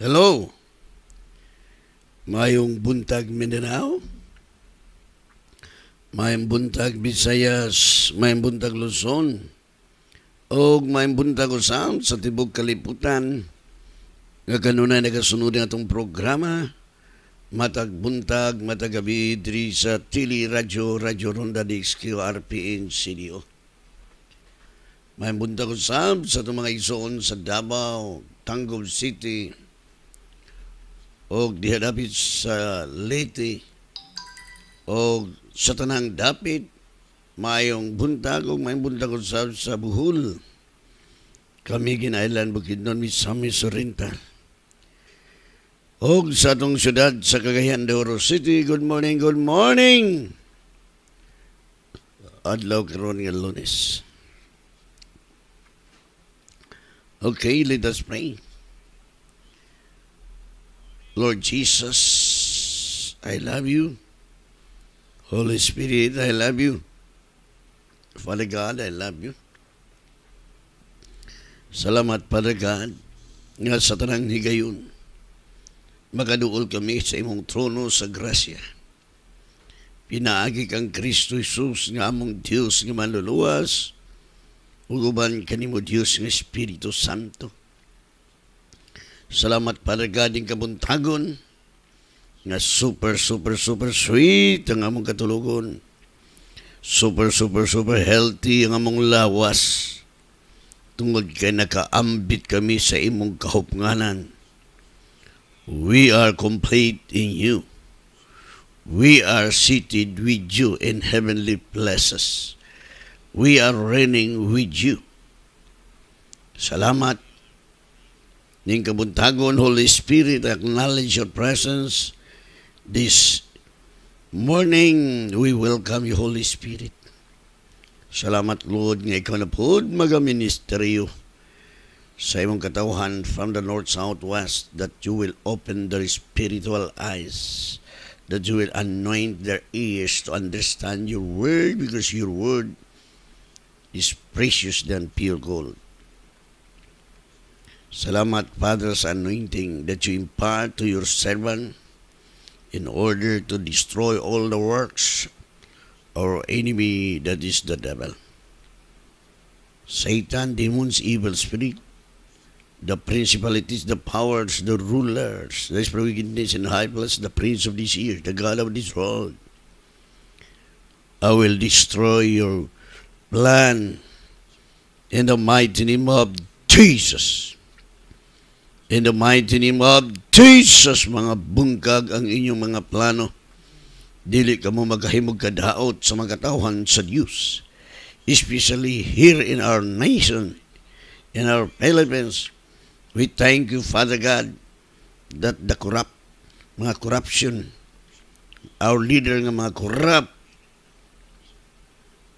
Hello. Mayong buntag Mindanao. Mayong buntag Visayas, mayong buntag Luzon. Og mayong buntag usam sa tibok kaliputan. Nga kanunay nagasunod ng atong programa. Matag buntag, matagabi, diri sa Tili Radyo, Radyo Ronda DXQ, RPN, CDO. May bunta ko sab sa itong mga isoon sa Davao, Tanggol City, o dihadapit sa Leyte, o sa tanang dapit, mayong buntag ko, may bunta ko sab sa Buhol, kami ginailan Bukidnon, Misamis Oriental. O sa itong syudad sa Cagayan de Oro City, good morning, good morning! Adlaw karon nga lunes. Okay, let us pray. Lord Jesus, I love you. Holy Spirit, I love you. Father God, I love you. Salamat, Father God, nga sa tanang higayon. Makaduol kami sa imong trono sa grasya. Pinaagi kang Kristo Jesus nga among Dios nga manluluwas, Huguban kanimo Dios ng Espiritu Santo. Salamat para gading kabuntagon nga super super super sweet ang among katulogon. Super super super healthy ang among lawas. Tungod kay nakaambit kami sa imong kahupnganan. We are complete in you. We are seated with you in heavenly places we are reigning with you. Salamat. Ning kabuntagon, Holy Spirit, acknowledge your presence. This morning, we welcome you, Holy Spirit. Salamat, Lord, nga ikaw na po magaministeryo sa imong katawhan from the north, south, west, that you will open their spiritual eyes, that you will anoint their ears to understand your word because your word is precious than pure gold. Salamat, Father's anointing that you impart to your servant in order to destroy all the works or enemy that is the devil. Satan, demons, evil spirit, the principalities, the powers, the rulers, the providence wickedness in high place, the prince of this year, the God of this world. I will destroy your plan in the mighty name of Jesus. In the mighty name of Jesus, mga bungkag ang inyong mga plano. Dili ka mo magahimog kadaot sa mga tawhan sa Diyos. Especially here in our nation, in our Philippines, we thank you, Father God, that the corrupt, mga corruption, our leader nga mga corrupt,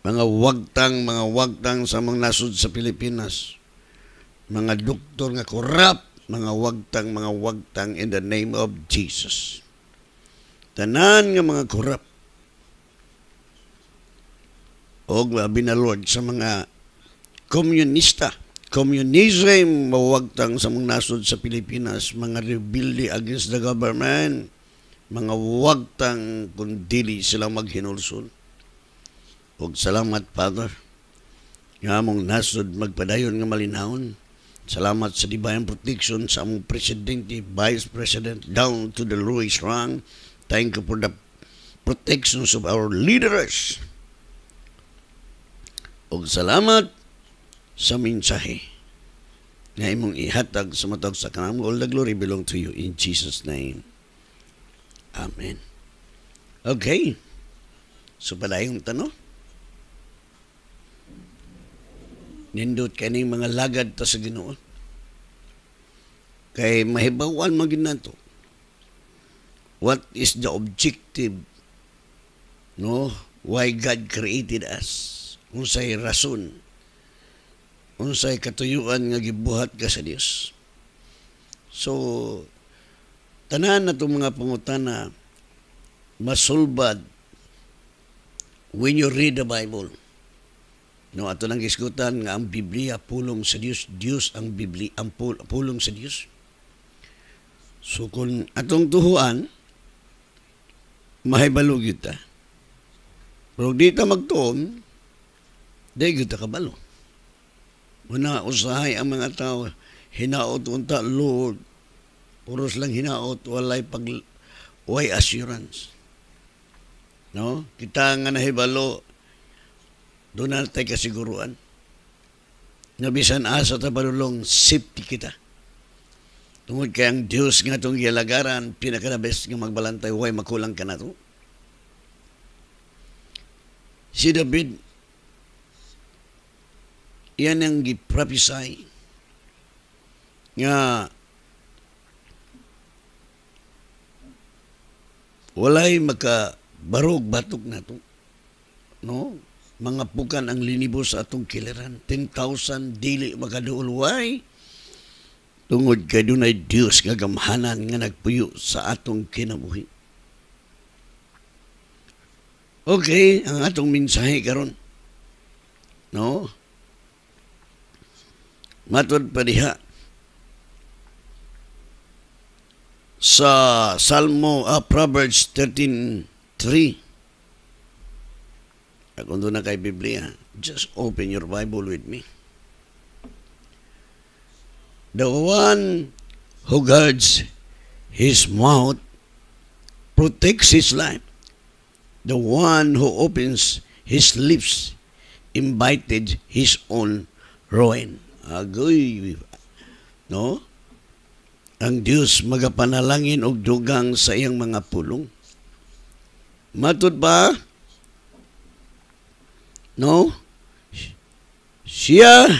mga wagtang, mga wagtang sa mga nasod sa Pilipinas, mga doktor nga korap, mga wagtang, mga wagtang in the name of Jesus. Tanan nga mga korap. O labi na sa mga komunista. Communism, mawagtang sa mga nasod sa Pilipinas, mga rebelde against the government, mga wagtang kung dili sila maghinulsun. O salamat, Father, nga among nasod magpadayon nga malinahon. Salamat sa dibayang protection sa among Presidente, Vice President, down to the lowest rank. Thank you for the protections of our leaders. O salamat sa mensahe na imong ihatag sa matag sa kanam. All the glory belong to you in Jesus' name. Amen. Okay. So pala yung tanong. nindot kaning mga lagad ta sa Ginoo. Kay mahibawan man gid nato. What is the objective? No, why God created us? Unsay rason? Unsay katuyuan nga gibuhat ka sa Dios? So tanan na itong mga pangutana masulbad when you read the Bible. No ato nang isgutan nga ang Biblia pulong sa Dios, Dios ang Biblia ang pul, pulong sa Dios. So kung atong tuhuan mahibalo gyud ta. Pero di ta magtuon, di gyud ta kabalo. Una usahay ang mga tao hinaot unta Lord uros lang hinaot walay pag way assurance. No? Kita nga nahibalo doon na tayo kasiguruan. Nabisan asa ta panulong safety kita. Tungod kay ang Dios nga itong yalagaran, pinakadabes nga magbalantay, huwag makulang ka na to. Si David, iyan ang giprophesy nga walay makabarog batok na to. No? mga pukan ang linibo sa atong kilaran 10,000 dili makaduol why tungod kay dunay Dios kagamhanan nga nagpuyo sa atong kinabuhi Okay, ang atong mensahe karon. No? Matod pa diha sa Salmo uh, Proverbs 13:3 kung doon na kay Biblia, just open your Bible with me. The one who guards his mouth protects his life. The one who opens his lips invited his own ruin. Agoy, no? Ang Dios magapanalangin og dugang sa iyang mga pulong. Matod ba? No? Siya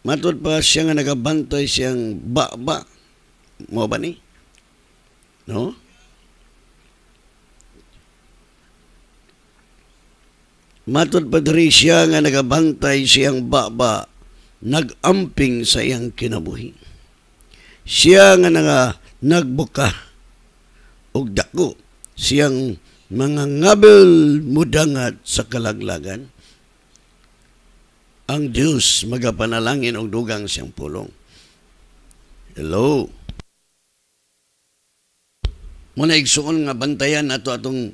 matod pa siya nga nagabantay siyang ba-ba. Mo ba ni? No? Matod pa diri siya nga nagabantay siyang ba-ba Nag-amping sa iyang kinabuhi. Siya nga nga nagbuka og dako siyang mga ngabel mudangat sa kalaglagan, ang Diyos magapanalangin og dugang siyang pulong. Hello? Muna igsuon nga bantayan ato atong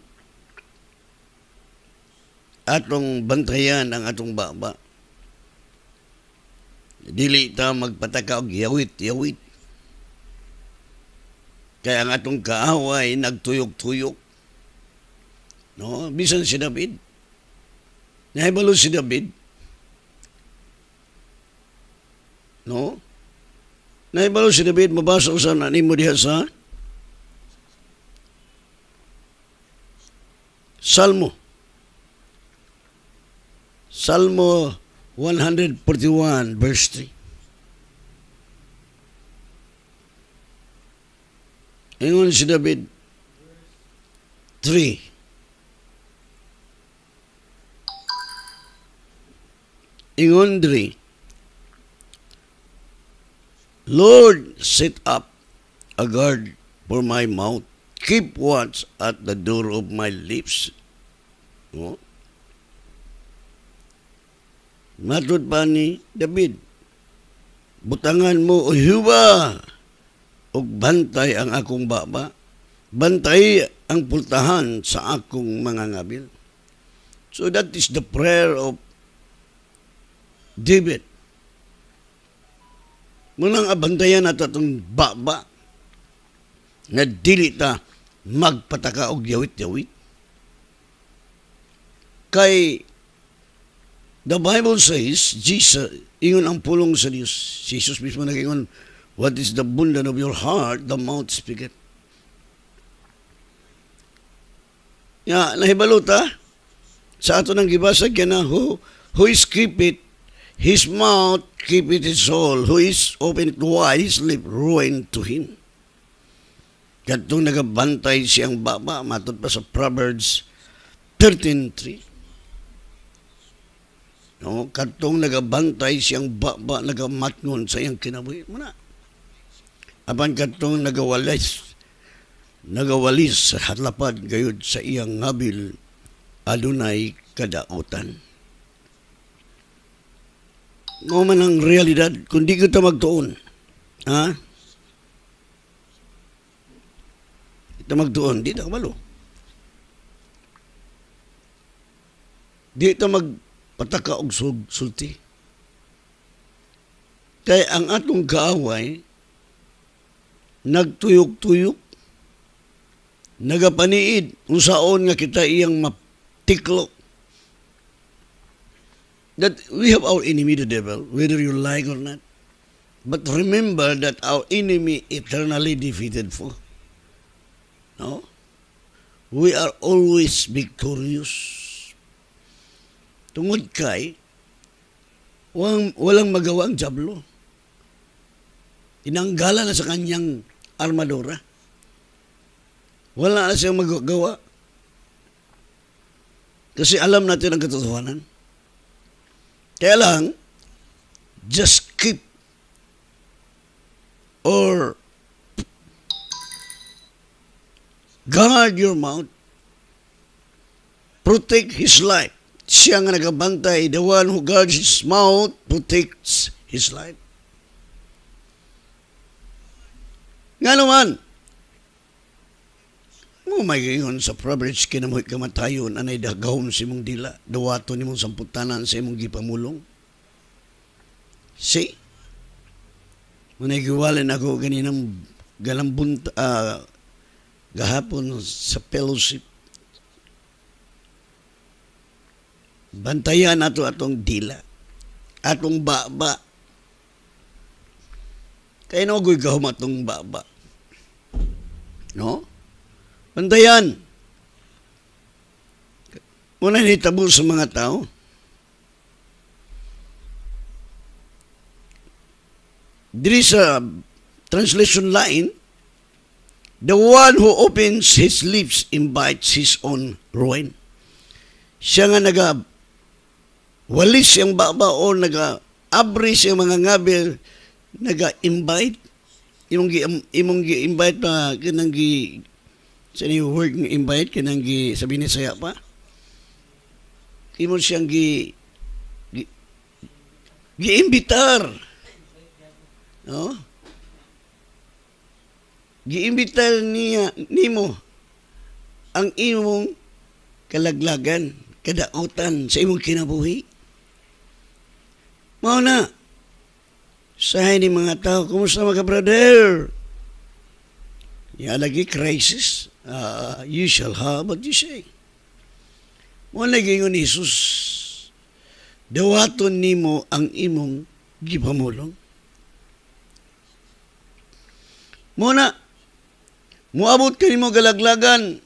atong bantayan ang atong baba. Dili ta magpataka og yawit, yawit. Kaya ang atong kaaway nagtuyok-tuyok. No? Bisan si David. Nahibalo si David. No? Nahibalo si David, mabasa ko sa nanimo diha sa Salmo. Salmo 141 verse 3. Ingon si David, three. Ingon three. Lord, set up a guard for my mouth. Keep watch at the door of my lips. No? Matod pa ni David, butangan mo, o Hiwa! ug bantay ang akong baba, bantay ang pultahan sa akong mga ngabil. So that is the prayer of David. Munang abantayan nato itong baba na dili ta magpataka og yawit-yawit. Kay the Bible says, Jesus, ingon ang pulong sa Dios. Jesus mismo nagingon, What is the abundance of your heart, the mouth speaketh. Ya, nahibalot ha? Sa ato nang gibasag yan na, who, who is keep it, his mouth keep it his soul, who is open wide, his lip ruin to him. Katong nagabantay siyang baba, matod pa sa Proverbs 13.3. No, katong nagabantay siyang baba, nagamatngon sa iyang kinabuhi. Muna apan katong nagawalis nagawalis sa hatlapad gayud sa iyang ngabil adunay kadaotan mo man ang realidad kundi kita magtuon ha kita magtuon di ta kabalo di ta magpataka og sulti kay ang atong kaaway nagtuyok-tuyok, nagapaniid, unsaon nga kita iyang maptiklo. That we have our enemy, the devil, whether you like or not. But remember that our enemy eternally defeated for. No? We are always victorious. Tungod kay, walang, walang magawa ang jablo. Inanggala na sa kanyang armadura. Wala na siyang magagawa. Kasi alam natin ang katotohanan. Kaya lang, just keep or guard your mouth. Protect his life. Siya nga nagabantay. The one who guards his mouth protects his life. Nga naman, mo may gingon sa privilege kinamuhi kamatayon anay dagahom si mong dila dawato ni mong samputanan sa imong gipamulong si manay giwalin ako ganinang galambun uh, gahapon sa fellowship bantayan ato atong dila atong baba kay no goy gahom atong baba No? Pandayan. Muna hitabo sa mga tao. There is a translation line, The one who opens his lips invites his own ruin. Siya nga naga walis siyang baba o naga abri siyang mga ngabil naga-invite imong gi imong gi invite pa kanang gi sa ni work ng invite kanang gi sabi ni saya pa imong siyang gi gi, gi imbitar no gi imbitar niya nimo ang imong kalaglagan kadautan sa imong kinabuhi mao na Sahay ni mga tao, kumusta mga brother? Ya lagi crisis, uh, you shall have what you say. Mo lagi yun Jesus, dawaton mo ang imong gipamulong. Muna, muabot ka mo galaglagan,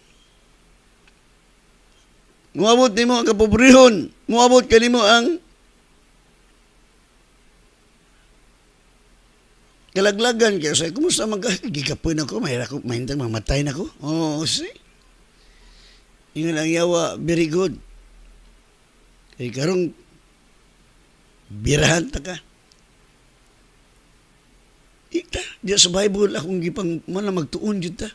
muabot nimo ang kapobrihon, muabot ka mo ang Kalaglagan kayo sa kumusta man Gigapoy na ko, mahirap ko, mahintang mamatay na ko. Oo, oh, si. Ingon ang yawa, very good. Kay eh, karong birahan ta ka. Ita, diya sa Bible akong gipang man magtuon jud ta.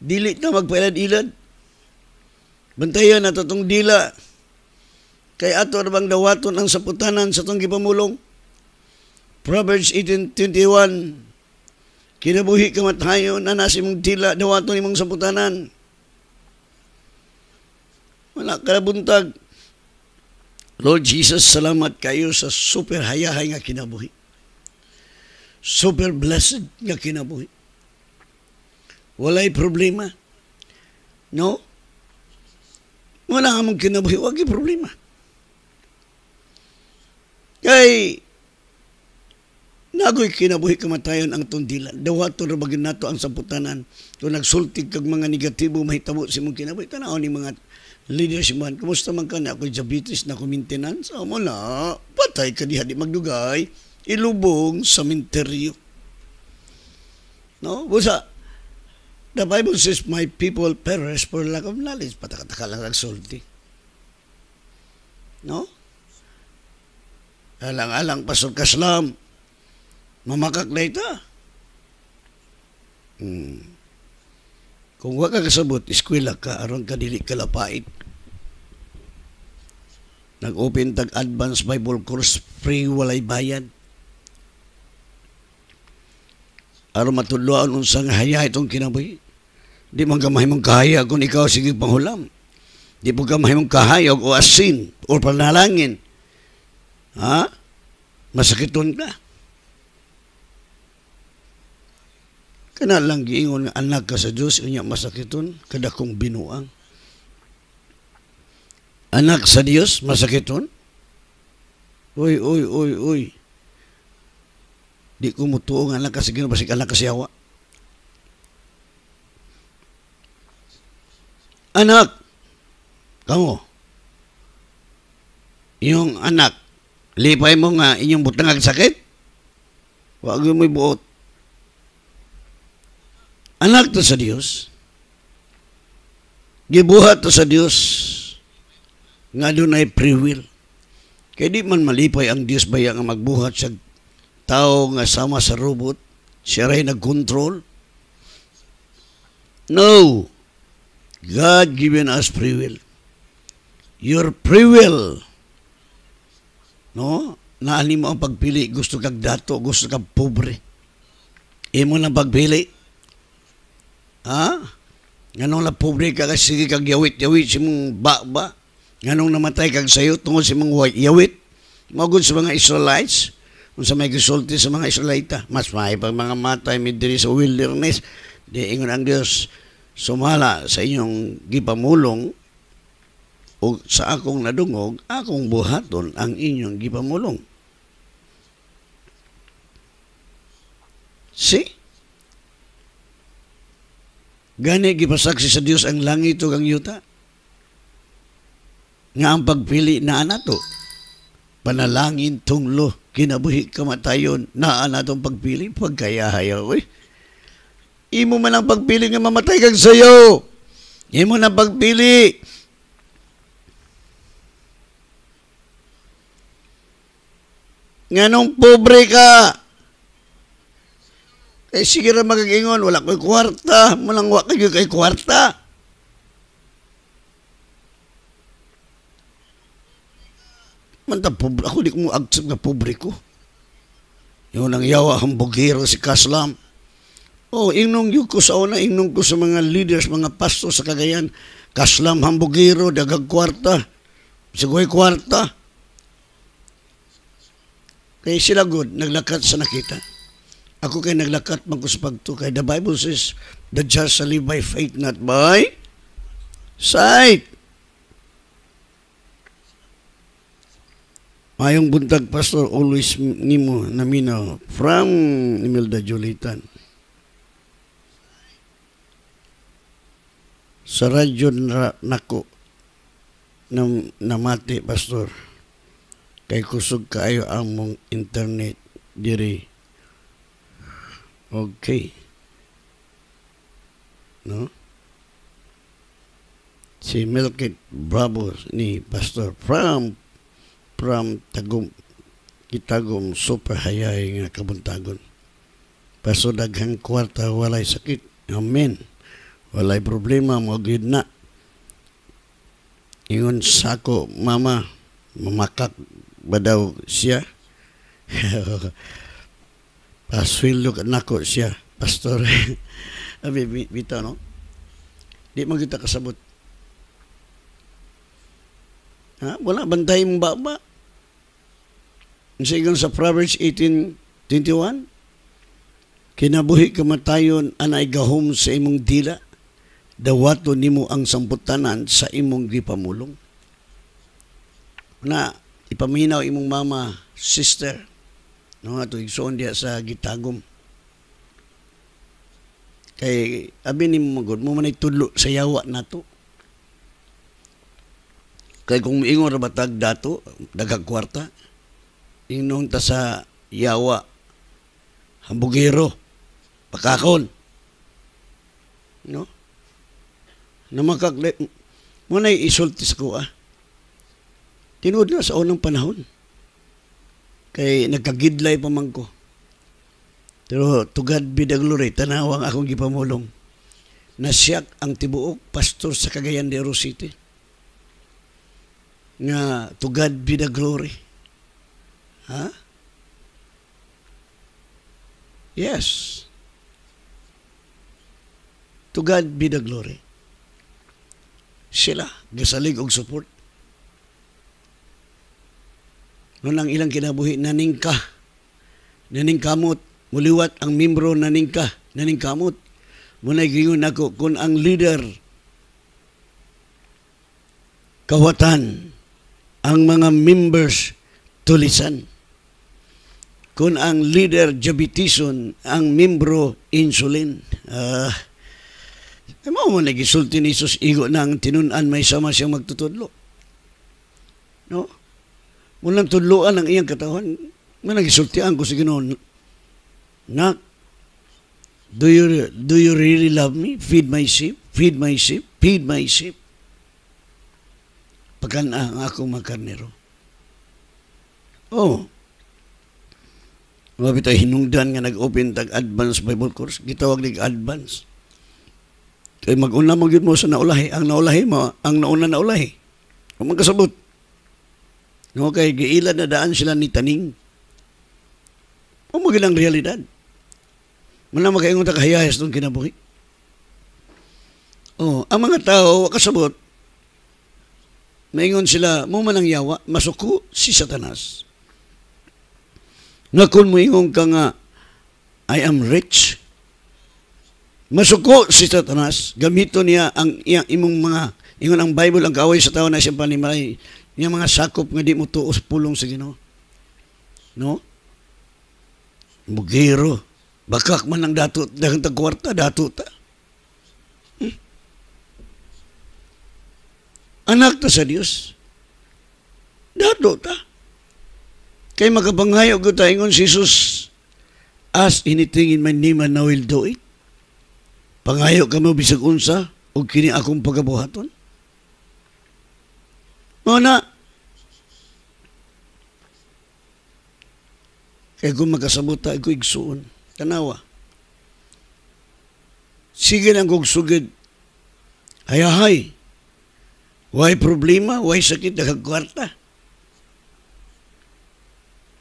Dili na magpailad-ilad. Bantayan na tong dila. Kay ato na bang dawaton ang saputanan sa tong gipamulong? Proverbs 18.21 Kinabuhi ka matayo na nasa imong dila dawato ni mong samputanan. Wala ka Lord Jesus, salamat kayo sa super hayahay nga kinabuhi. Super blessed nga kinabuhi. Walay problema. No? Wala nga mong kinabuhi, wag problema. Kay Nagoy kinabuhi kamatayon ang tundila. to rabagin nato ang saputanan. Kung nagsultig kag mga negatibo, mahitabo si mong kinabuhi. Tanaw ni mga leaders man, kumusta man ka na? Ako diabetes na ko maintenance. Amo na, patay ka diha di magdugay. Ilubong sa minteryo. No? Busa, the Bible says, my people perish for lack of knowledge. Patakataka lang nagsulti. No? Alang-alang, Pastor Kaslam, Mamakakday ta. Hmm. Kung wa ka kasabot, eskwela ka, aron ka dili ka Nag-open tag advanced Bible course, free walay bayad. Aron matudloan unsa nga haya itong kinabuhi. Di man ka mahimong kahaya kung ikaw sige panghulam. Di po ka mahimong kahayog o asin o panalangin. Ha? Masakiton ka. Kana lang giingon nga anak ka sa Dios unya masakiton kada kong binuang. Anak sa Dios masakiton. oy oy oy oy Di ko mutuo nga anak ka sa Ginoo basig anak ka siyawa. Anak, kamo. Yung anak, lipay mo nga inyong butangag sakit. Wag mo buot. Anak to sa Dios. Gibuhat to sa Dios nga dunay free will. Kay di man malipay ang Dios baya nga magbuhat sa tao nga sama sa robot, siya ray nagkontrol. No. God given us free will. Your free will. No? Naani mo ang pagpili. Gusto kag dato, gusto kag pobre. Imo na pagpili. Ha? Nganong na pobre ka kasi sige kag yawit-yawit si mong ba-ba. Nganong namatay kag sayo tungod si mong yawit. Magod sa mga Israelites. Kung sa may gisulti sa mga Israelita, mas may pag mga matay midiri sa wilderness. Di ingon ang Dios sumala sa inyong gipamulong o sa akong nadungog, akong buhaton ang inyong gipamulong. See? Gani gipasaksi sa Dios ang langit ug ang yuta. Nga ang pagpili na anato panalangin tunglo kinabuhi kamatayon na anatong pagpili pagkayahayaw eh. Imo man ang pagpili nga mamatay kag sayo. Imo na pagpili Nganong pobre ka, eh sige ra magagingon, wala ko'y kwarta, manangwa kayo kay kwarta. Manta pobre, ako di ko mo agsip nga pobre ko. Yun ang yawa ang bugiro si Kaslam. Oh, inong yun ko sa una, inong ko sa mga leaders, mga pasto sa Cagayan. Kaslam hambugiro, dagag kwarta. Sigoy kwarta. Kaya sila good, naglakat sa nakita. Ako kay naglakat man ko kay The Bible says, the just shall live by faith, not by sight. Mayong buntag, Pastor, always nimo naminaw from Imelda Julitan. Sa radyo nako na, namati, Pastor. Kay kusog kaayo among internet diri Ok. No? Si Melkit Bravo ni Pastor Pram Pram Tagum Kitagum Super Hayay nga Kabuntagon. Paso daghang kwarta walay sakit. Amen. Walay problema mo na. Ingon sako mama mamakak badaw siya. uh, sweldo nako siya pastor abi bitaw no di man kita kasabot ha? wala bantay mong baba sigon sa Proverbs 18:21 kinabuhi kamatayon anay gahom sa imong dila dawato nimo ang samputanan sa imong gipamulong na ipaminaw imong mama sister no ato igsoon diya sa gitagom kay abi ni magod mo manay tudlo sa yawa nato kay kung ingon ra batag dato dagag kwarta inong ta sa yawa hambugero pakakon no na makakle mo na isultis ko ah tinuod na sa unang panahon Kay nagkagidlay pa man ko. Pero to God be the glory, tanawang akong gipamulong. Na siya ang tibuok pastor sa Cagayan de Oro City. Nga to God be the glory. Ha? Yes. To God be the glory. Sila, gasalig og support. Noon ang ilang kinabuhi, naningka. Naningkamot. Muliwat ang membro naningka. Naningkamot. Munay gingon ako kung ang leader kawatan ang mga members tulisan. Kung ang leader jabitison, ang membro insulin. Uh, mo mo nagisulti ni Jesus, igo na ang tinunan, may sama siyang magtutudlo. No? Walang tunluan ang iyang katawan. Nga nagisultihan ko sa ginoon. Nak, do you, do you really love me? Feed my sheep, feed my sheep, feed my sheep. Pagkana ang akong makarnero. Oh, Mabi tayo hinungdan nga nag-open tag advance Bible course. Gitawag nig advance. Kaya mag-una mag mo sa naulahi. Ang naulahi mo, ang nauna naulahi. Kung magkasabot. No, kay giila na daan sila ni taning. O magilang realidad. Wala makaingon ta kahayas nung kinabuhi. Oh, ang mga tao kasabot maingon sila mo man ang yawa masuko si Satanas. Nga kun mo ka nga I am rich. Masuko si Satanas gamito niya ang iyang imong mga ingon ang Bible ang kaaway sa tao na siyang panimalay yung mga sakop nga di mo tuos pulong sa Ginoo. No? Mugiro. Bakak man ang dato, dahang kwarta, dato ta. Hmm? Anak ta sa Dios. Dato ta. Kay magabanghay og taingon si Jesus, As anything in my name and I will do it. Pangayo ka mo bisag unsa og kini akong pagabuhaton. Una, kay kung magkasabuta, ko igsuon. Tanawa. Sige lang kong sugid. Hayahay. Why problema? Why sakit na kagkwarta?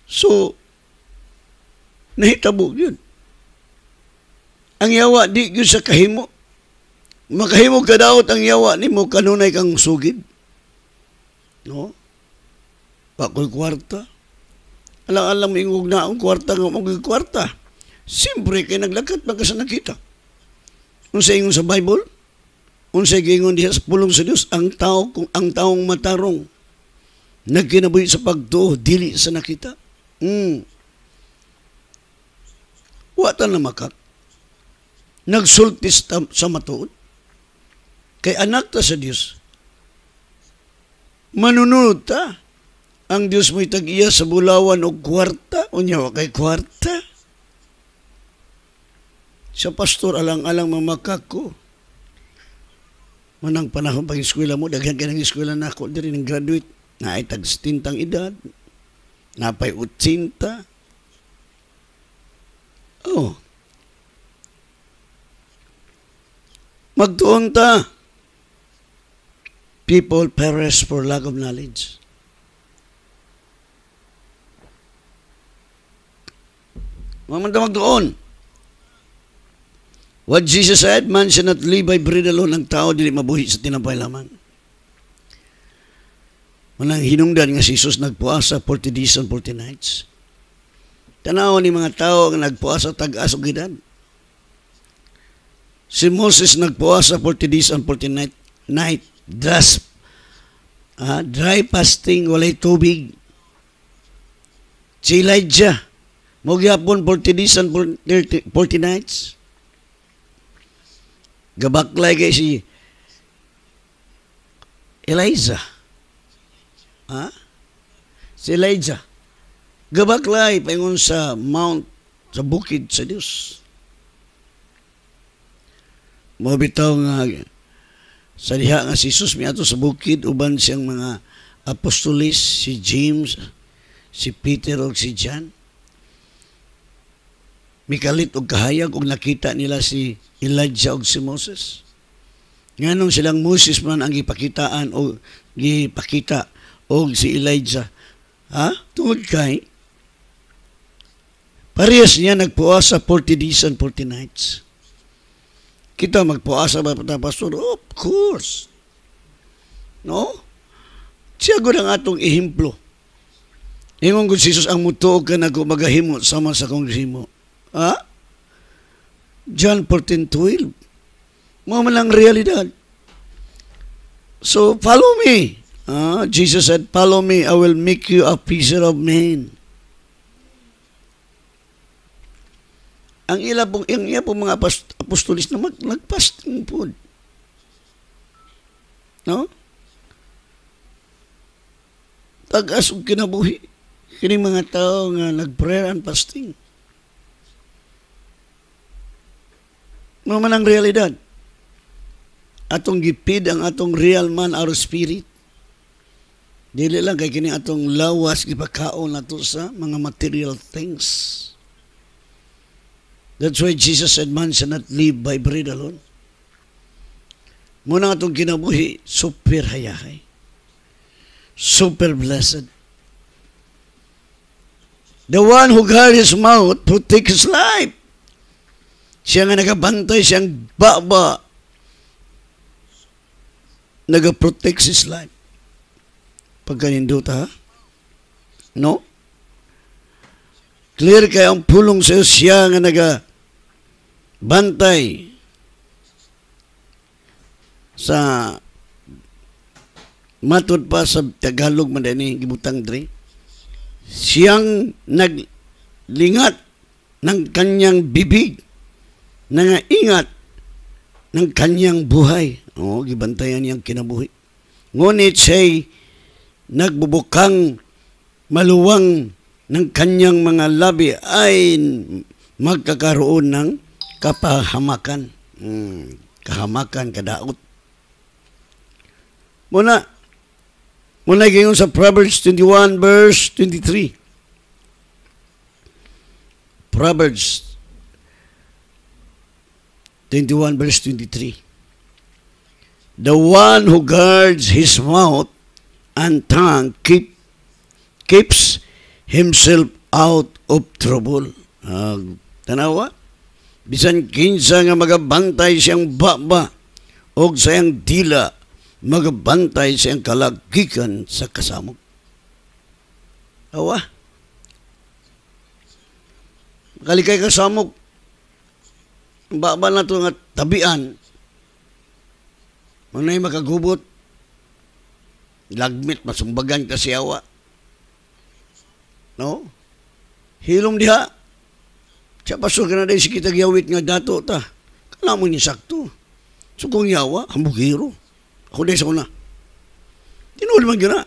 So, nahitabog yun. Ang yawa, di yun sa kahimo. Makahimo ka daot ang yawa ni mo kanunay kang sugid. No? Pakoy kwarta. Alang-alang may ingog na ang kwarta nga mga kwarta. Siyempre, kay naglakat magkasa nakita. Unsa ingon sa Bible? Unsa gingon diha sa pulong sa Dios ang tao kung ang taong matarong nagkinabuhi sa pagtuo dili sa nakita. Mm. Wa ta na makak. Nagsulti sa matuod. Kay anak ta sa Dios manunod ta. Ang Dios mo tagiya sa bulawan og kwarta, unya kay kwarta. Sa pastor alang-alang mamakako. Manang panahon pag eskwela mo, daghan ka nang eskwela na ako, diri nang graduate, na ay tag tang edad, napay utsinta. Oh. Magtuon ta people perish for lack of knowledge. Mamandamag doon. What Jesus said, man shall not live by bread alone. Ang tao, dili mabuhi sa tinapay lamang. Manang hinungdan nga si Jesus nagpuasa 40 days and 40 nights. Tanaw ni mga tao ang nagpuasa tag-aso gidan. Si Moses nagpuasa 40 days and 40 night, night Dras, uh, dry fasting, walay tubig. Si Elijah, magyapon 40 days and 40, 40 nights. Gabaklay kay si Eliza. Ha? Ah? Si Elijah. Gabaklay, paingon sa mount, sa bukid, sa Dios. Mabitaw nga sa diha nga si Jesus miadto sa bukid uban siyang mga apostolis, si James, si Peter ug si John. Mikalit og kahayag og nakita nila si Elijah og si Moses. Nganong silang Moses man ang gipakitaan o gipakita og si Elijah. Ha? Tungod kay Parehas niya nagpuasa 40 days and 40 nights. Kita magpuasa ba ta pastor? of course. No? Siya gud ang atong ihimplo. Ingon gud si Jesus ang mutuog ka nako magahimo sama sa kong himo. Ha? John 14:12. Mao man lang realidad. So follow me. Ah, Jesus said, "Follow me, I will make you a piece of men." ang ila pong, ang iya pong mga apostolis na mag, nag-fasting po. No? Tag-asog kinabuhi. Kini mga tao nga nag-prayer and fasting. Mo ano man ang realidad. Atong gipid ang atong real man our spirit. Dili lang kay kini atong lawas gipakaon nato sa mga material things. That's why Jesus said, man shall not live by bread alone. Muna itong kinabuhi, super hayahay. Super blessed. The one who guard his mouth who his life. Siya nga nakabantay, siyang baba. Nagaprotect his life. Pagkaninduta, ha? No? Clear kay ang pulong sa iyo siya nga naga bantay sa matod pa sa Tagalog man din eh, gibutang dre. Siyang naglingat ng kanyang bibig, nangaingat ng kanyang buhay. Oo, oh, gibantayan niyang kinabuhi. Ngunit siya'y nagbubukang maluwang ng kanyang mga labi ay magkakaroon ng kapahamakan. Hmm, kahamakan, kadaot. Muna, muna gayon sa Proverbs 21 verse 23. Proverbs 21 verse 23. The one who guards his mouth and tongue keep, keeps himself out of trouble. Uh, tanawa, bisan kinsa nga magabantay siyang baba o sayang dila, magabantay siyang kalagikan sa kasamog. Awa. Kalikay kasamog. Baba na ito nga tabian. Manay makagubot. Lagmit, masumbagan kasi awa. No? Hilom diha. Siya pastor ka na dahil si kitag yawit nga dato ta. Kalamon mo niya sakto. So kung yawa, hambugiro. Ako dahil sa una. Tinuol man gina.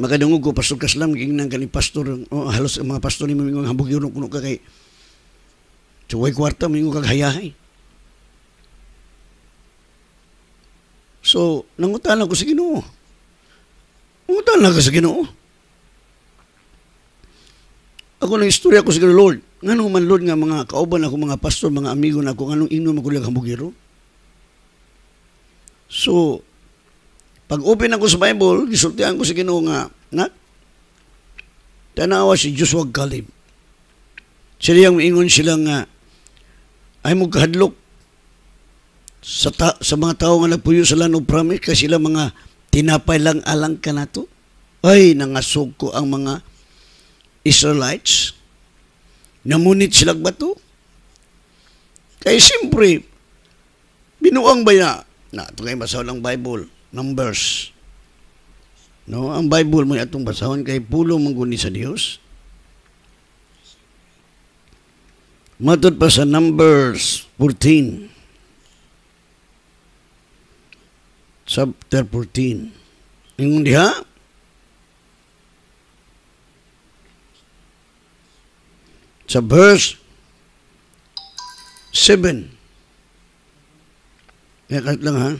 Makadungog ko, pastor kaslam, ging nang kani pastor, oh, halos mga pastor ni mga hambugiro kuno ka kay Tuway kwarta, may kag hayahay. So, nangutana ko sa ginoo. Umutan lang ka sa ginoo. Ako na istorya ko sa ginoo, Lord, nga man, Lord, nga mga kauban ako, mga pastor, mga amigo na ako, nga nung inom ako hamugiro. So, pag open ako sa Bible, gisultihan ko sa ginoo nga, na, tanawa si Joshua Galib. Sila yung ingon sila nga, ay mo sa, ta- sa mga tao nga nagpuyo sa land of promise kasi sila mga Tinapay lang alang ka na to? Ay, nangasog ko ang mga Israelites. Namunit sila ba to? Kaya siyempre, binuang ba na? Na, ito kayo basahon ang Bible, Numbers. No, ang Bible mo atong basahon kay pulo mangguni sa Dios. Matod pa sa Numbers 14. chapter 14. Ingon diha, sa verse 7. Eh, kahit lang ha,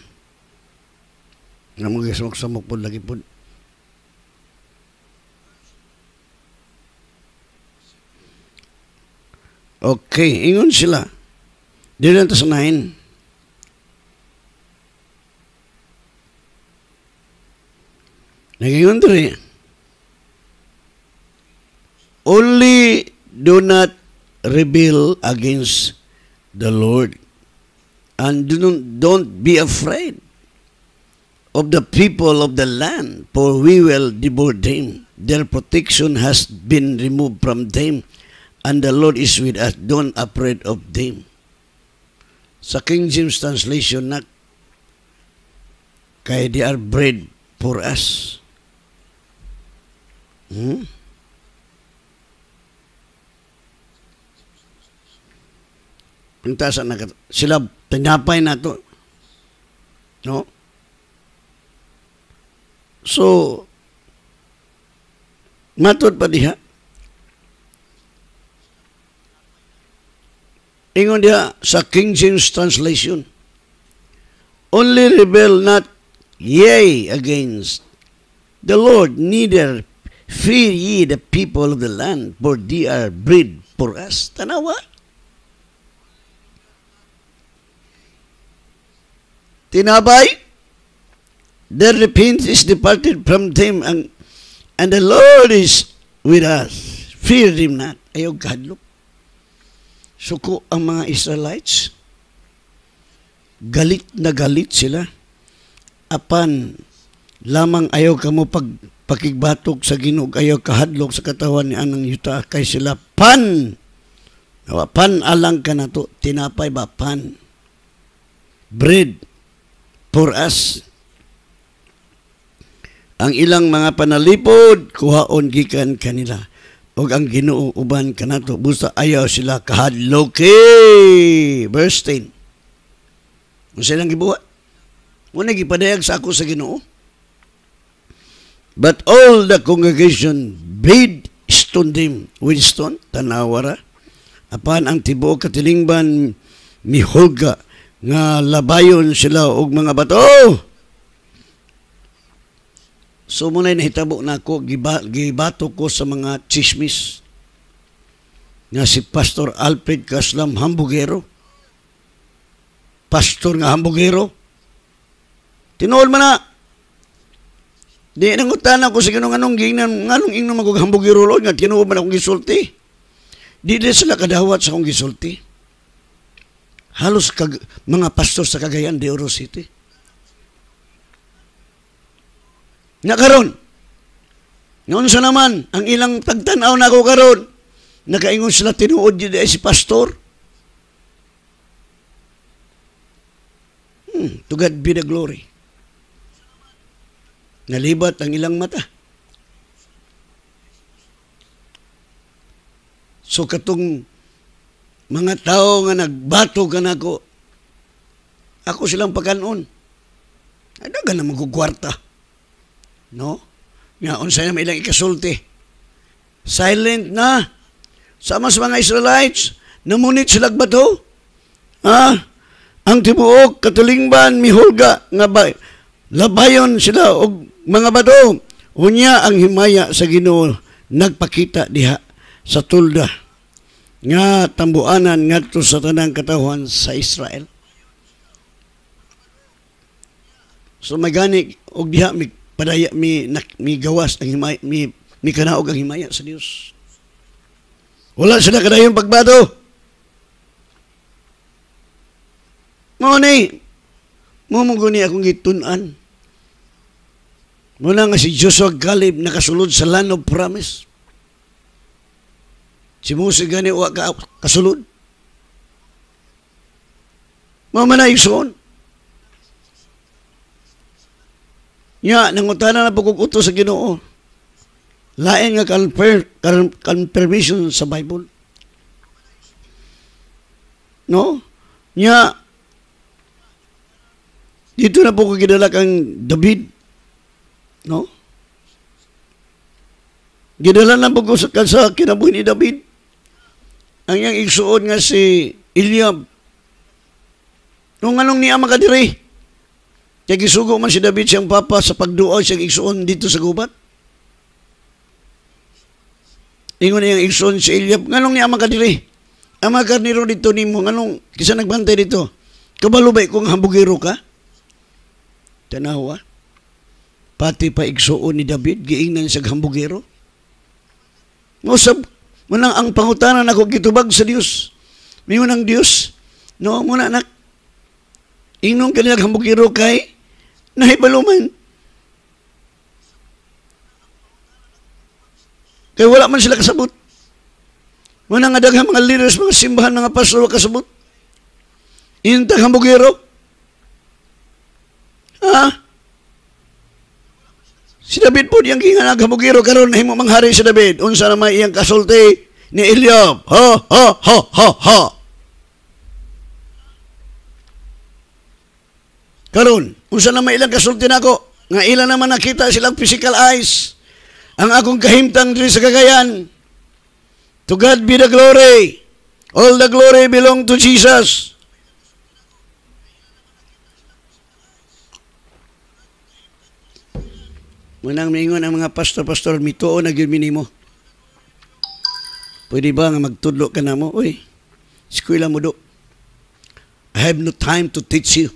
na magasamok-samok po lagi po. Okay, ingon sila. Dito na sa 9. Ngayon diri, eh. only do not rebel against the Lord and do not, don't be afraid of the people of the land for we will devour them their protection has been removed from them and the Lord is with us don't afraid of them sa King James translation na kaya they are bread for us Hmm? Pintasan na sila tinapay na to. No? So, matod pa diha. Ingon diha sa King James Translation, Only rebel not yea against the Lord, neither Fear ye the people of the land, for they are bred for us. Tanawa. Tinabay. Their repentance is departed from them, and, and the Lord is with us. Fear him not. Ayaw kadlok. Suko ang mga Israelites. Galit na galit sila. Apan, lamang ayaw kamo pag pakigbatok sa ginog ayaw kahadlok sa katawan ni anang yuta kay sila pan nawa pan alang ka na to tinapay ba pan bread for us ang ilang mga panalipod kuhaon gikan kanila ug ang Ginoo uban kanato busa ayaw sila kahadlok verse 10 Unsa lang gibuhat? Muna gipadayag sa ako sa Ginoo. But all the congregation bid stone him with stone, tanawara. Apan ang tibuok katilingban mihoga nga labayon sila og mga bato. So muna nahitabo na ako, gibato ko sa mga chismis nga si Pastor Alfred Kaslam Hambugero. Pastor nga Hambugero. Tinool man na, Di nangutan ako sa kinong anong gingnan, anong ingnan magugambog irulod nga, kinuha man akong gisulti. Di din sila kadawat sa akong gisulti. Halos kag, mga pastor sa Cagayan de Oro City. Nga karon, ngayon sa naman, ang ilang tagtanaw na ako karon, nakaingon sila tinuod yun si pastor. Hmm, to God be the glory. Nalibat ang ilang mata. So katong mga tao nga nagbato ka na ako, ako silang pakanon. Ano ka na magkukwarta? No? Nga, unsay na ilang ikasulti. Silent na. Sama sa mga Israelites, namunit silang bato. Ha? Ang tibuok, katulingban, mihulga, nga ba, labayon sila og mga bato, unya ang himaya sa Ginoo nagpakita diha sa tulda nga tambuanan ngadto sa tanang katawhan sa Israel. So magani og diha mi padaya mi nak, mi gawas ang himaya mi mi kanaog ang himaya sa Dios. Wala sila kadayon pagbato. Mo ni mo mo guni akong gitun-an. Muna nga si Joshua Galib nakasulod sa land of promise. Si Musa gani wa ka kasulod. Mamanay soon. Nya, nangutana na pagkukuto sa ginoo. Lain nga confirm, confirmation sa Bible. No? Nya, dito na po kaginala kang David. No? Gidala na pag ka sa kinabuhi ni David. Ang iyang igsuon nga si Eliab. Nung anong niya makadiri? Kaya gisugo man si David siyang papa sa pagduaw siyang igsuon dito sa gubat. Ingon niyang igsuon si Eliab. Nganong niya makadiri? Ang mga karniro dito ni mo, nganong kisa nagbantay dito? Kabalo ba'y kung hambugiro ka? Tanawa pati pa igsuon ni David giingnan sa gambugero no sab munang ang pangutana nako gitubag sa Dios. mayo nang Dios, no muna nak inong kanila hambugero kay nahibaluman. Kay wala man sila kasabot. Muna nga daghang mga leaders, mga simbahan, mga pastor, kasabot. inta gambugero Ha? Si David po diyang gingan kabugiro karon himo manghari si David. Unsa na may iyang kasulti ni Eliab? Ha ha ha ha ha. Karon, unsa na may ilang kasulti nako? Nga ila naman nakita silang physical eyes. Ang akong kahimtang diri sa Cagayan. To God be the glory. All the glory belong to Jesus. Munang mingon ang mga pastor-pastor, mituo na gyud mo. Pwede ba nga magtudlo ka na mo? Uy, eskwela mo do. I have no time to teach you.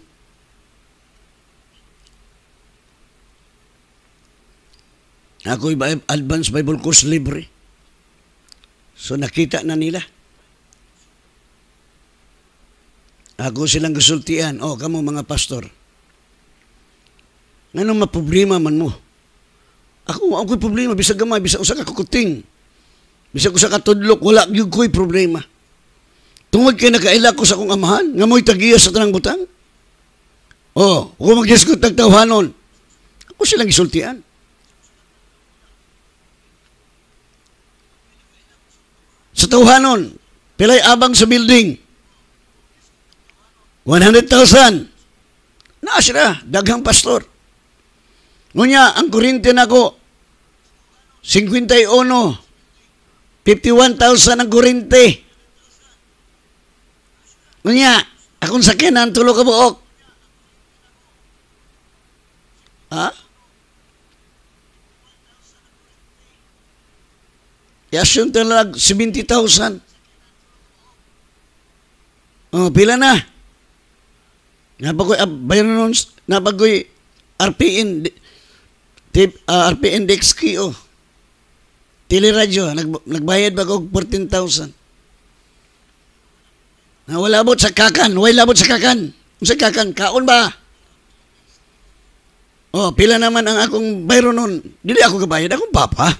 Ako iba advanced Bible course libre. So nakita na nila. Ako silang gusultian. Oh, kamo mga pastor. Anong maproblema man mo? Ako, ako'y problema. Bisag gamay, bisag usa ka kukuting. Bisag usa ka tudlok, wala gyud ko'y problema. Tungod kay nakaila ko sa akong amahan, nga mo'y tagiya sa tanang butang. Oh, kung mag-yes ko tagtawhanon, ako silang isultian. Sa tawhanon, pilay abang sa building, 100,000. Naas daghang pastor. Ngunya, ang kurente na ko, 51, 51,000 ang kurente. Ngunya, akong sakinan, tulo ka buok. Ha? Yasyon talag, 70,000. Oh, pila na? Napagoy, uh, ah, bayan nun, napagoy, RPN, Tip, uh, ah, RPNDX QO. Oh. Teleradyo, nag, nagbayad ba ko 14,000? Na wala sa kakan, wala sa kakan. Sa kakan, kaon ba? Oh, pila naman ang akong bayro nun. Dili ako gabayad, akong papa.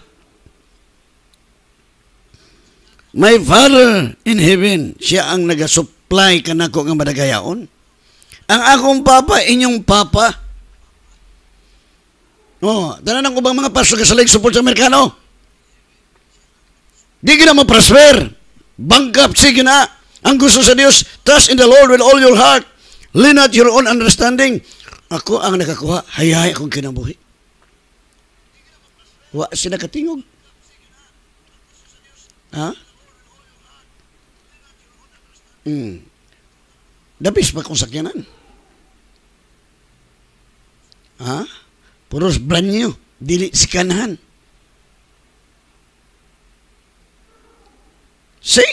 My Father in heaven, siya ang nagasupply kanako nga madagayaon. Ang akong papa, inyong papa, Oh, dalanan ko bang mga pastor sa laing support sa Amerikano? Di gina mo prosper. Bankruptcy gina. Ang gusto sa Dios, trust in the Lord with all your heart. Lean not your own understanding. Ako ang nakakuha, hayay akong kinabuhi. Wa sila katingog. Ha? Hmm. Dabis pa kung sakyanan? Ha? Puros brand new, dili sikanahan. See?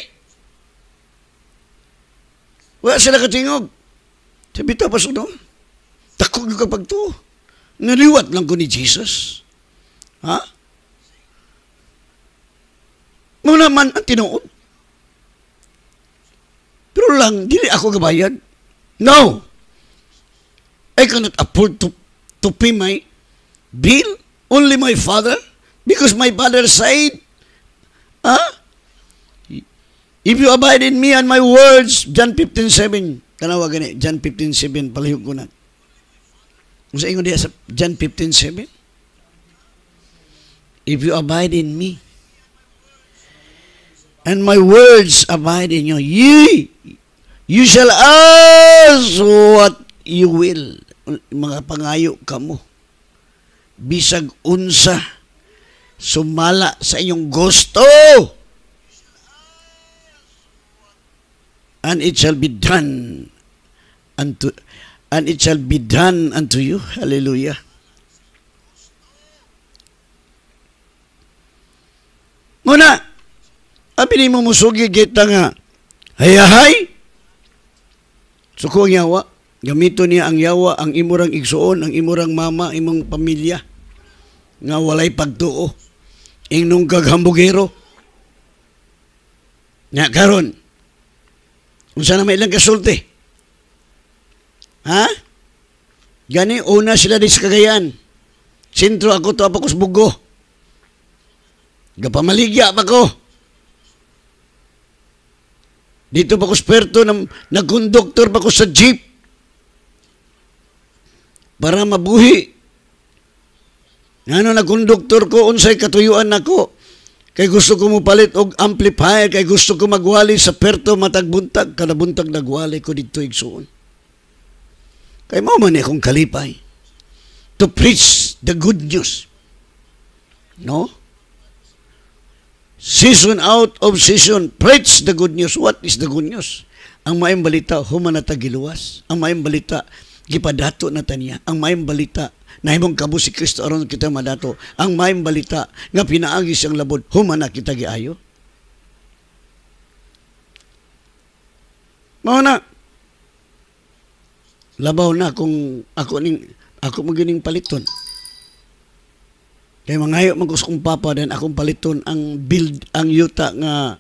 Wala sila katingog. Sabi tapos ano? Takog yung kapag to. Naliwat lang ko ni Jesus. Ha? Mo naman ang tinuod. Pero lang, dili ako gabayad. No! I cannot afford to, to pay my Bill? Only my father? Because my father said, Huh? Ah, if you abide in me and my words, John 15.7, tanawa gani, John 15.7, palihog ko na. Kung sa ingon diya sa John 15.7, If you abide in me, and my words abide in you, ye, you shall ask what you will. Mga pangayo ka mo bisag unsa sumala sa inyong gusto and it shall be done unto and it shall be done unto you. Hallelujah. Muna, abin mo musugi kita nga, hayahay, suko ang yawa, gamito niya ang yawa, ang imurang igsuon, ang imurang mama, imong pamilya nga walay pagtuo ingnong kagambugero nya karon unsa na may ilang kasulti ha gani una sila di sa Cagayan sentro ako to apakos bugo gapamaligya pa ko dito pa ko sperto ng nagkonduktor pa ko sa jeep para mabuhi nga ano, nagkonduktor ko, unsay katuyuan nako. Kay gusto ko mupalit og amplifier, kay gusto ko magwali sa perto matag buntag, kada buntag nagwali ko dito igsuon. Kay mao man akong kalipay to preach the good news. No? Season out of season, preach the good news. What is the good news? Ang maayong balita, human na Ang maayong balita, gipadato na taniya. Ang maayong balita, Nahimong kabo si Kristo aron kita madato. Ang maayong balita nga pinaagi siyang labod, humana kita giayo. Mao na. Labaw na kung ako ning ako magining paliton. Kay mangayo man kung papa den akong paliton ang build ang yuta nga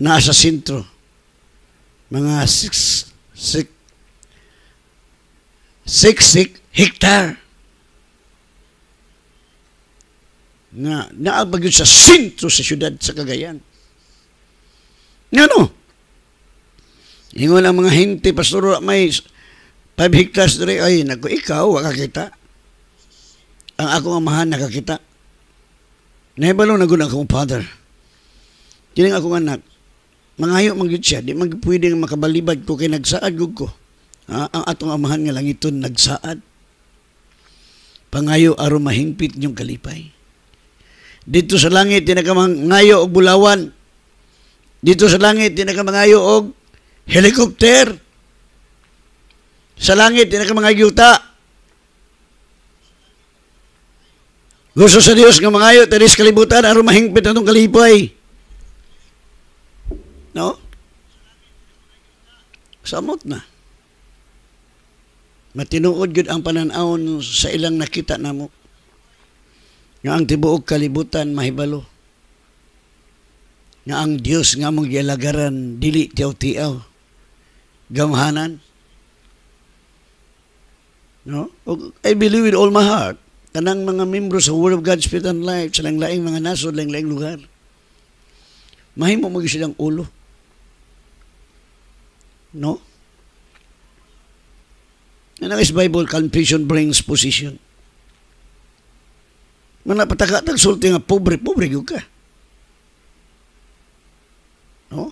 naa sa sentro. Mga six six six six hektar. Na naabag sa sentro sa syudad sa Cagayan. Nga no? Ingon ang mga hinti, pastor, may 5 hectares diri ay nako ikaw wa kakita. Ang ako ang amahan nakakita. Nahibalo na akong father. Kining akong anak, mangayo man siya, di man makabalibad ko kay nagsaad gud ko. Ha, ah, ang atong amahan nga langiton nagsaad pangayo aron mahingpit yung kalipay. Dito sa langit tinakamangayo og bulawan. Dito sa langit tinakamangayo og helicopter. Sa langit tinakamangayo ta. Gusto sa Dios nga mangayo taris kalibutan aron mahingpit atong kalipay. No? Samot na. Matinuod gud ang pananawon sa ilang nakita namo. Nga ang tibuok kalibutan mahibalo. Nga ang Dios nga among gilagaran dili tiaw-tiaw. Gamhanan. No? I believe with all my heart kanang mga miyembro sa Word of God, Spirit and Life, sa lang laing mga nasod, lang laing lugar. Mahimo mo silang ulo. No? And ang Bible, confession brings position. Manapataka tag sulti nga pobre, pobre gyud ka. No?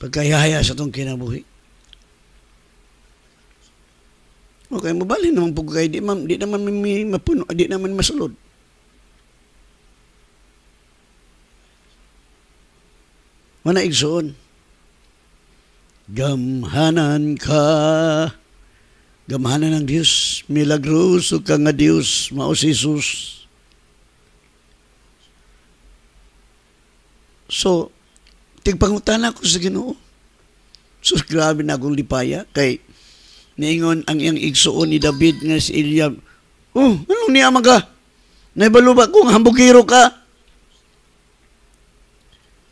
Pagkayahaya sa tong kinabuhi. Okay, mabali naman po kayo. Di, ma'am, di naman may mapuno, di naman masulod. Mana igsoon. Gamhanan ka. Gamhanan ng Diyos. Milagroso ka nga Diyos, maos Jesus. So, tigpangutana ako sa Ginoo. So, grabe na akong lipaya. Kay, niingon ang iyang igsuon ni David nga si Eliab, Oh, ano niya maga? Naibalubak ba kung hambugiro ka?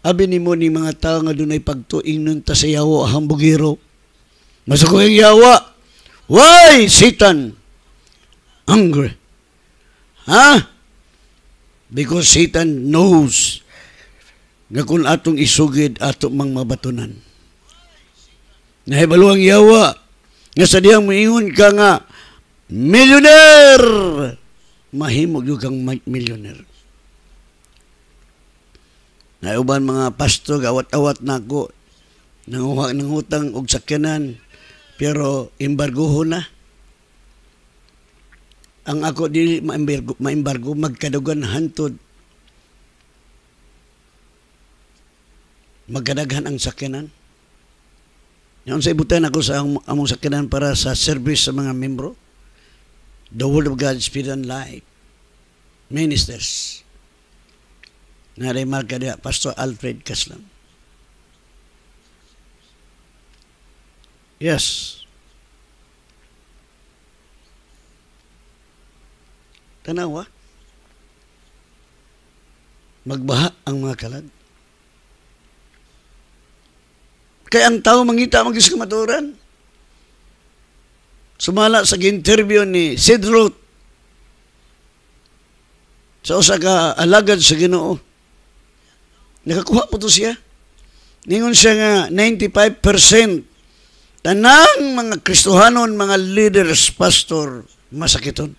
Abi ni mo ni mga tao nga dunay pagtuing nun ta sa yawa hambugiro. Masuko yung yawa. Why, Satan? Angry. Ha? Because Satan knows nga kung atong isugid atong mang mabatunan. Nahibalo ang yawa nga sa diyang miingon ka nga millionaire mahimog yung kang millionaire. Nga uban mga pasto gawat-awat nako nanguha ng utang og sakyanan pero embargohon na. Ang ako di maembargo, maembargo magkadugan hantod magkadaghan ang sakyanan. Ngayon sa ibutan ako sa among, among sakyanan para sa service sa mga membro. The Word of God, Spirit and Life. Ministers na remarka niya, Pastor Alfred Kaslam. Yes. Tanawa. Magbaha ang mga kalad. Kaya ang tao mangita mag kamaturan. Sumala sa interview ni Sidroth sa usa ka alagad sa Ginoo. Nakakuha po to siya. Ningon siya nga 95% tanang mga Kristohanon, mga leaders, pastor, masakiton.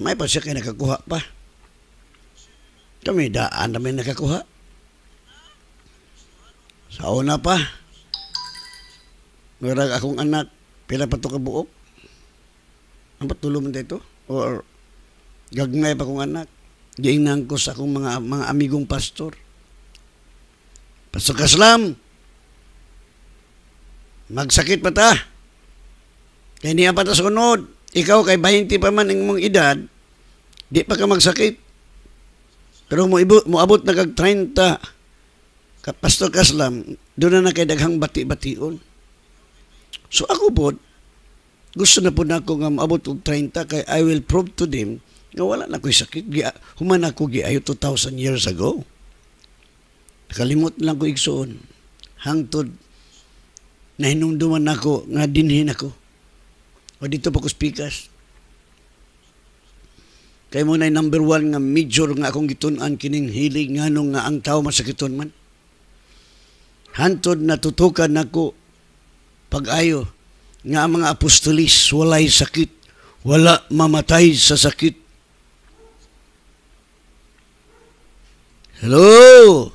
May pa siya kay nakakuha pa. Kami daan namin nakakuha. Sa una pa, Murag akong anak, pila pa to kabuok? Ang patulong mo dito? Or gagmay pa kong anak? Giingnan ko sa akong mga, mga amigong pastor. Pastor Kaslam, magsakit pa ta. Kaya niya pa ta sunod. Ikaw kay 20 pa man ang mong edad, di pa ka magsakit. Pero mo, ibu, mo abot na kag 30, ka Pastor Kaslam, doon na na kay daghang bati-bation. So ako po, gusto na po na ako nga maabot og 30 kay I will prove to them nga wala na ko'y sakit. Gia, human ako giayo 2,000 years ago. Nakalimot lang ko igsoon. Hangtod, nahinumduman ako, nga dinhin ako. O dito pa ko spikas. Kay mo na number one nga major nga akong gitunan kining hilig nga nung nga ang tao masakiton man. Hantod natutukan nako pag-ayo nga ang mga apostolis walay sakit, wala mamatay sa sakit, Hello!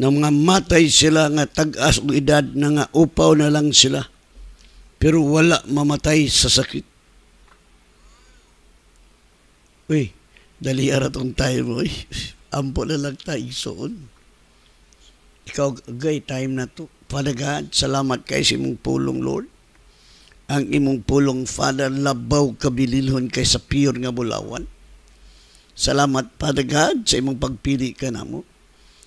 Nang mga matay sila nga tagas as edad na nga upaw na lang sila pero wala mamatay sa sakit. Uy, dali aratong tayo mo. Uy, ampo na lang tayo soon. Ikaw, gay, time na to. Father salamat kay si mong pulong, Lord. Ang imong pulong, Father, labaw kabililhon kay sa pure nga bulawan Salamat, Father God, sa imong pagpili ka na mo.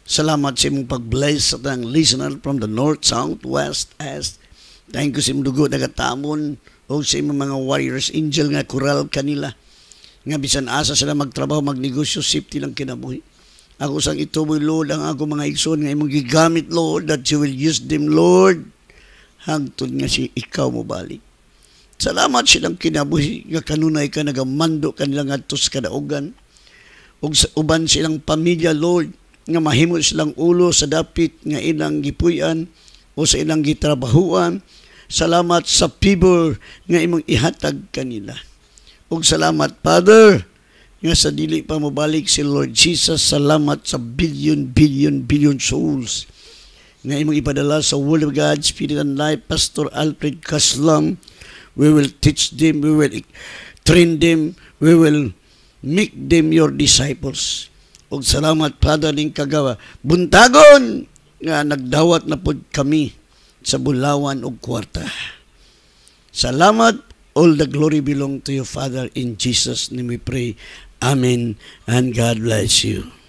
Salamat sa imong pag-bless sa tang listener from the north, south, west, east. Thank you sa imong dugo nagatamon o sa imong mga warriors angel nga kural kanila. Nga bisan asa sila magtrabaho, magnegosyo, safety lang kinabuhi. Ako sang ituboy, Lord, ang ako mga igsoon nga imong gigamit, Lord, that you will use them, Lord. Hangtod nga si ikaw mo balik. Salamat silang kinabuhi nga kanunay ka nagamando kanila nga tos kadaugan ug uban silang pamilya Lord nga mahimo silang ulo sa dapit nga ilang gipuy-an o sa ilang gitrabahuan salamat sa fever nga imong ihatag kanila ug salamat Father nga sa dili pa mobalik si Lord Jesus salamat sa billion billion billion souls nga imong ipadala sa Word of God, Spirit and Life, Pastor Alfred Kaslam. We will teach them, we will train them, we will make them your disciples. Og salamat, Father, ning kagawa. Buntagon nga nagdawat na pud kami sa bulawan og kwarta. Salamat. All the glory belong to you, Father. In Jesus' name we pray. Amen. And God bless you.